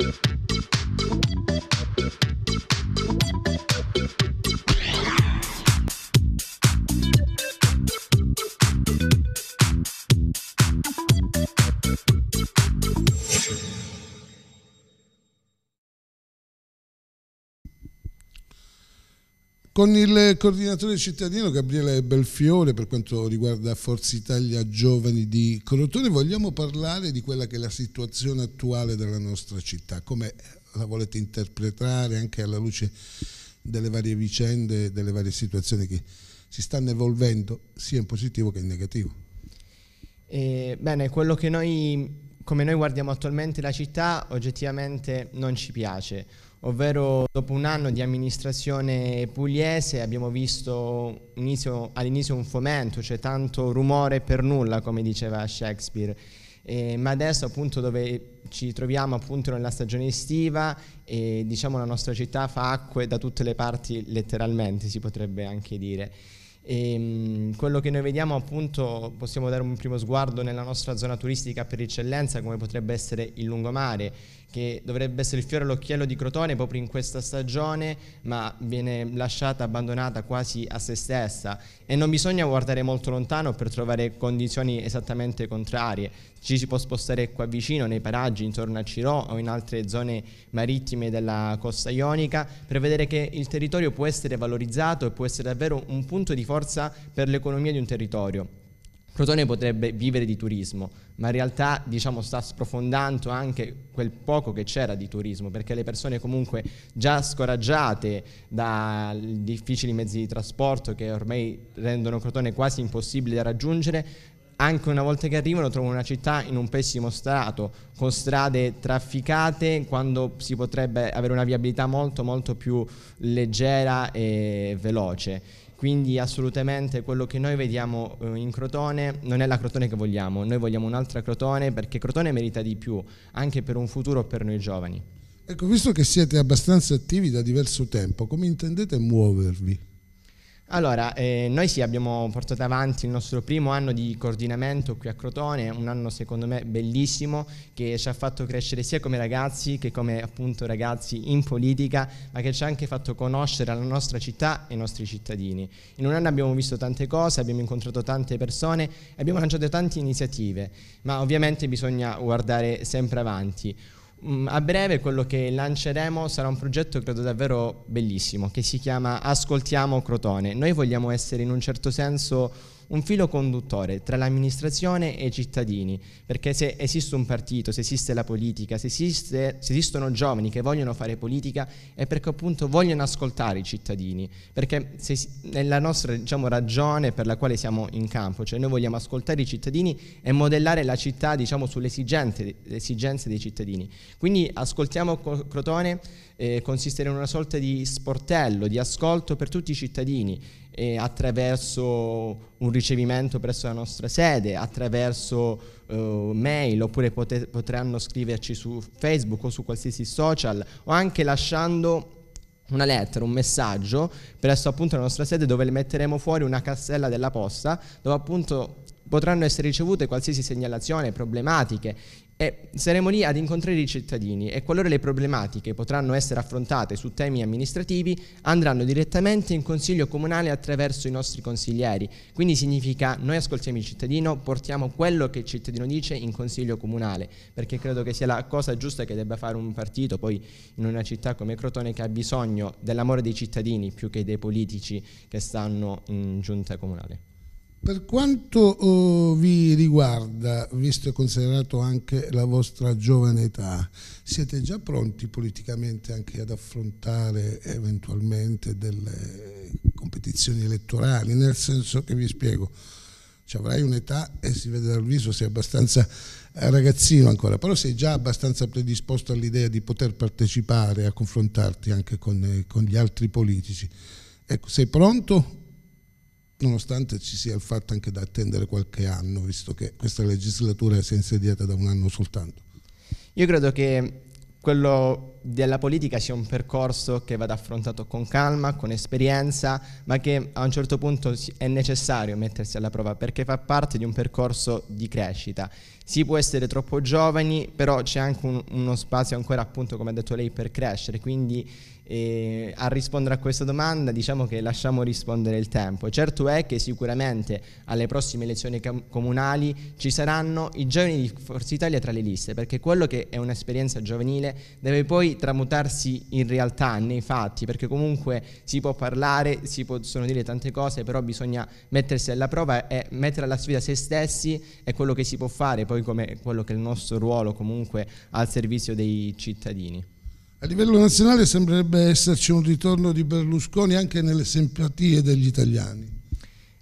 Yeah. con il coordinatore cittadino Gabriele Belfiore per quanto riguarda Forza Italia Giovani di Crotone. Vogliamo parlare di quella che è la situazione attuale della nostra città, come la volete interpretare anche alla luce delle varie vicende, delle varie situazioni che si stanno evolvendo sia in positivo che in negativo. Eh, bene, quello che noi, come noi guardiamo attualmente la città, oggettivamente non ci piace ovvero dopo un anno di amministrazione pugliese abbiamo visto all'inizio un fomento, cioè tanto rumore per nulla, come diceva Shakespeare. Eh, ma adesso appunto dove ci troviamo appunto nella stagione estiva e diciamo la nostra città fa acque da tutte le parti letteralmente si potrebbe anche dire. E ehm, quello che noi vediamo appunto possiamo dare un primo sguardo nella nostra zona turistica per eccellenza come potrebbe essere il lungomare che dovrebbe essere il fiore all'occhiello di Crotone proprio in questa stagione, ma viene lasciata abbandonata quasi a se stessa e non bisogna guardare molto lontano per trovare condizioni esattamente contrarie. Ci si può spostare qua vicino, nei paraggi intorno a Cirò o in altre zone marittime della costa ionica, per vedere che il territorio può essere valorizzato e può essere davvero un punto di forza per l'economia di un territorio. Crotone potrebbe vivere di turismo, ma in realtà diciamo, sta sprofondando anche quel poco che c'era di turismo, perché le persone comunque già scoraggiate dai difficili mezzi di trasporto che ormai rendono Crotone quasi impossibile da raggiungere, anche una volta che arrivano trovano una città in un pessimo stato, con strade trafficate, quando si potrebbe avere una viabilità molto molto più leggera e veloce. Quindi assolutamente quello che noi vediamo eh, in Crotone non è la Crotone che vogliamo, noi vogliamo un'altra Crotone perché Crotone merita di più, anche per un futuro per noi giovani. Ecco, visto che siete abbastanza attivi da diverso tempo, come intendete muovervi? Allora, eh, noi sì abbiamo portato avanti il nostro primo anno di coordinamento qui a Crotone, un anno secondo me bellissimo che ci ha fatto crescere sia come ragazzi che come appunto ragazzi in politica, ma che ci ha anche fatto conoscere la nostra città e i nostri cittadini. In un anno abbiamo visto tante cose, abbiamo incontrato tante persone, abbiamo lanciato tante iniziative, ma ovviamente bisogna guardare sempre avanti. Mm, a breve quello che lanceremo sarà un progetto credo davvero bellissimo che si chiama Ascoltiamo Crotone. Noi vogliamo essere in un certo senso un filo conduttore tra l'amministrazione e i cittadini, perché se esiste un partito, se esiste la politica, se, esiste, se esistono giovani che vogliono fare politica è perché appunto vogliono ascoltare i cittadini, perché se, nella nostra diciamo, ragione per la quale siamo in campo, cioè noi vogliamo ascoltare i cittadini e modellare la città diciamo, sulle esigenze dei cittadini. Quindi ascoltiamo Crotone eh, consistere in una sorta di sportello, di ascolto per tutti i cittadini eh, attraverso un ricevimento presso la nostra sede, attraverso eh, mail, oppure pote- potranno scriverci su Facebook o su qualsiasi social, o anche lasciando una lettera, un messaggio presso appunto la nostra sede dove le metteremo fuori una cassella della posta dove appunto potranno essere ricevute qualsiasi segnalazione, problematiche, e saremo lì ad incontrare i cittadini e qualora le problematiche potranno essere affrontate su temi amministrativi andranno direttamente in consiglio comunale attraverso i nostri consiglieri. Quindi significa noi ascoltiamo il cittadino, portiamo quello che il cittadino dice in consiglio comunale, perché credo che sia la cosa giusta che debba fare un partito poi in una città come Crotone che ha bisogno dell'amore dei cittadini più che dei politici che stanno in giunta comunale. Per quanto oh, vi riguarda, visto e considerato anche la vostra giovane età, siete già pronti politicamente anche ad affrontare eventualmente delle competizioni elettorali? Nel senso che vi spiego, cioè avrai un'età e si vede dal viso, sei abbastanza eh, ragazzino ancora, però sei già abbastanza predisposto all'idea di poter partecipare, a confrontarti anche con, eh, con gli altri politici. Ecco, sei pronto nonostante ci sia il fatto anche da attendere qualche anno, visto che questa legislatura si è insediata da un anno soltanto? Io credo che quello della politica sia un percorso che vada affrontato con calma, con esperienza, ma che a un certo punto è necessario mettersi alla prova perché fa parte di un percorso di crescita. Si può essere troppo giovani, però c'è anche un, uno spazio ancora, appunto, come ha detto lei, per crescere, quindi e a rispondere a questa domanda diciamo che lasciamo rispondere il tempo. Certo è che sicuramente alle prossime elezioni com- comunali ci saranno i giovani di Forza Italia tra le liste, perché quello che è un'esperienza giovanile deve poi tramutarsi in realtà, nei fatti, perché comunque si può parlare, si possono dire tante cose, però bisogna mettersi alla prova e mettere alla sfida se stessi e quello che si può fare poi come quello che è il nostro ruolo comunque al servizio dei cittadini. A livello nazionale sembrerebbe esserci un ritorno di Berlusconi anche nelle simpatie degli italiani.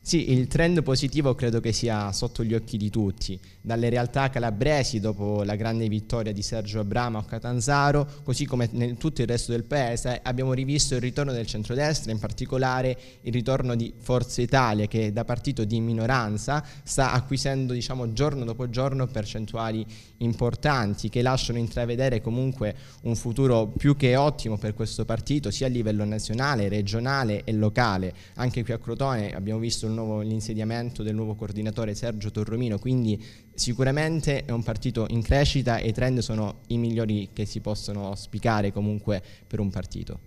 Sì, il trend positivo credo che sia sotto gli occhi di tutti, dalle realtà calabresi dopo la grande vittoria di Sergio Abramo a Catanzaro, così come nel tutto il resto del paese, abbiamo rivisto il ritorno del centrodestra, in particolare il ritorno di Forza Italia che da partito di minoranza sta acquisendo diciamo, giorno dopo giorno percentuali importanti che lasciano intravedere comunque un futuro più che ottimo per questo partito, sia a livello nazionale, regionale e locale. Anche qui a Crotone abbiamo visto il nuovo, l'insediamento del nuovo coordinatore Sergio Torromino, quindi sicuramente è un partito in crescita e i trend sono i migliori che si possono auspicare comunque per un partito.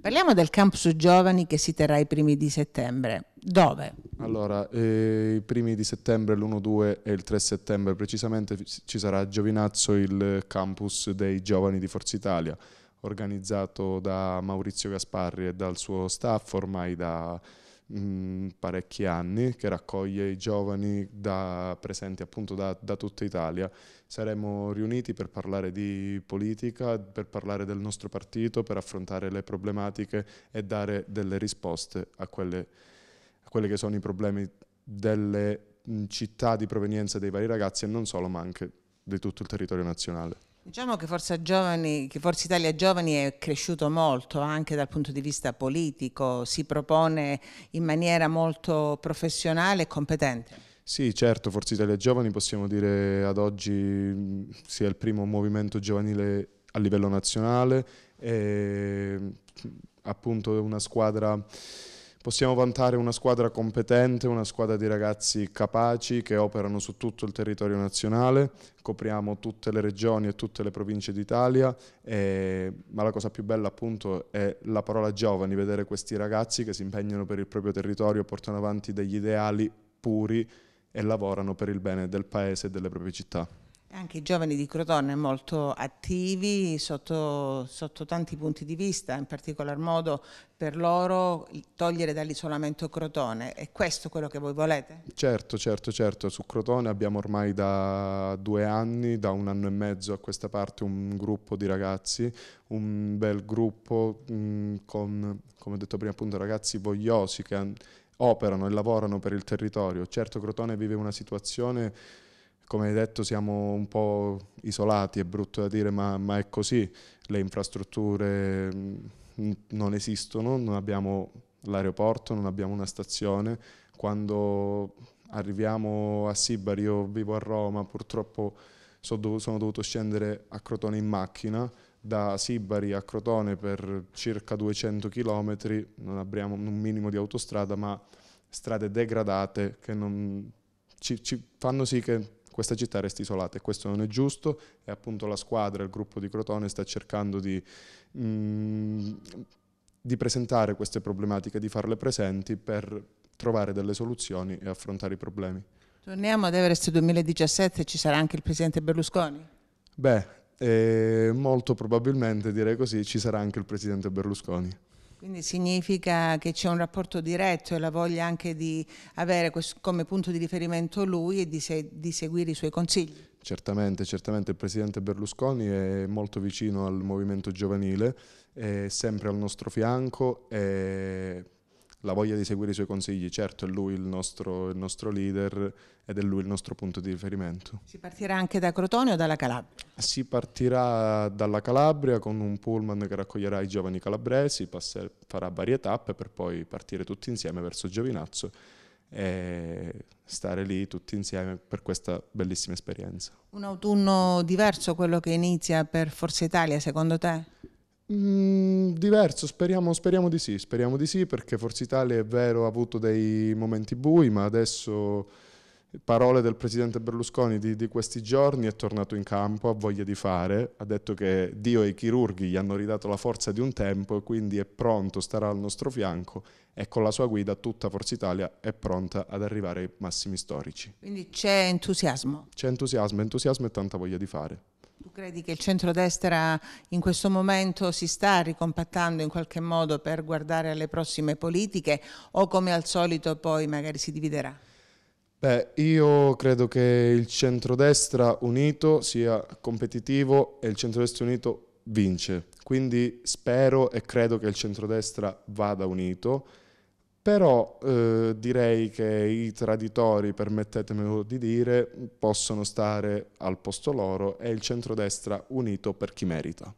Parliamo del campus giovani che si terrà i primi di settembre. Dove? Allora, eh, i primi di settembre, l'1-2 e il 3 settembre precisamente ci sarà a Giovinazzo il campus dei giovani di Forza Italia, organizzato da Maurizio Gasparri e dal suo staff ormai da mh, mm, parecchi anni, che raccoglie i giovani da, presenti appunto da, da tutta Italia. Saremo riuniti per parlare di politica, per parlare del nostro partito, per affrontare le problematiche e dare delle risposte a, quelle, a quelli che sono i problemi delle mm, città di provenienza dei vari ragazzi e non solo, ma anche di tutto il territorio nazionale. Diciamo che Forza, Giovani, che Forza, Italia Giovani è cresciuto molto anche dal punto di vista politico, si propone in maniera molto professionale e competente. Sì, certo, Forza Italia Giovani possiamo dire ad oggi mm, sia il primo movimento giovanile a livello nazionale, è mm, appunto una squadra possiamo vantare una squadra competente, una squadra di ragazzi capaci che operano su tutto il territorio nazionale, copriamo tutte le regioni e tutte le province d'Italia, ma la cosa più bella appunto è la parola giovani, vedere questi ragazzi che si impegnano per il proprio territorio, portano avanti degli ideali puri e lavorano per il bene del paese e delle proprie città. Anche i giovani di Crotone molto attivi sotto, sotto, tanti punti di vista, in particolar modo per loro togliere dall'isolamento Crotone. È questo quello che voi volete? Certo, certo, certo. Su Crotone abbiamo ormai da due anni, da un anno e mezzo a questa parte, un gruppo di ragazzi, un bel gruppo mh, mm, con, come ho detto prima, appunto ragazzi vogliosi che operano e lavorano per il territorio. Certo Crotone vive una situazione come hai detto siamo un po' isolati, è brutto da dire, ma, ma è così, le infrastrutture mm, non esistono, non abbiamo l'aeroporto, non abbiamo una stazione, quando arriviamo a Sibari, io vivo a Roma, purtroppo sono dovuto, sono dovuto scendere a Crotone in macchina, da Sibari a Crotone per circa 200 km, non abbiamo un minimo di autostrada, ma strade degradate che non, ci, ci fanno sì che questa città resta isolata e questo non è giusto e appunto la squadra, il gruppo di Crotone sta cercando di, mh, mm, di presentare queste problematiche, di farle presenti per trovare delle soluzioni e affrontare i problemi. Torniamo ad Everest 2017, ci sarà anche il presidente Berlusconi? Beh, eh, molto probabilmente direi così, ci sarà anche il presidente Berlusconi. Quindi significa che c'è un rapporto diretto e la voglia anche di avere come punto di riferimento lui e di, se, di seguire i suoi consigli. Certamente, certamente il presidente Berlusconi è molto vicino al movimento giovanile, è sempre al nostro fianco e la voglia di seguire i suoi consigli, certo è lui il nostro, il nostro, leader ed è lui il nostro punto di riferimento. Si partirà anche da Crotone o dalla Calabria? Si partirà dalla Calabria con un pullman che raccoglierà i giovani calabresi, passerà, farà varie tappe per poi partire tutti insieme verso Giovinazzo e stare lì tutti insieme per questa bellissima esperienza. Un autunno diverso quello che inizia per Forza Italia secondo te? Mm, diverso, speriamo, speriamo, di sì, speriamo di sì perché Forza Italia è vero ha avuto dei momenti bui, ma adesso parole del presidente Berlusconi di, di, questi giorni è tornato in campo, ha voglia di fare, ha detto che Dio e i chirurghi gli hanno ridato la forza di un tempo e quindi è pronto, starà al nostro fianco e con la sua guida tutta Forza Italia è pronta ad arrivare ai massimi storici. Quindi c'è entusiasmo. C'è entusiasmo, entusiasmo e tanta voglia di fare. Tu credi che il centrodestra in questo momento si sta ricompattando in qualche modo per guardare alle prossime politiche o come al solito poi magari si dividerà? Beh, io credo che il centrodestra unito sia competitivo e il centrodestra unito vince. Quindi spero e credo che il centrodestra vada unito però eh, direi che i traditori, permettetemelo di dire, possono stare al posto loro e il centrodestra unito per chi merita.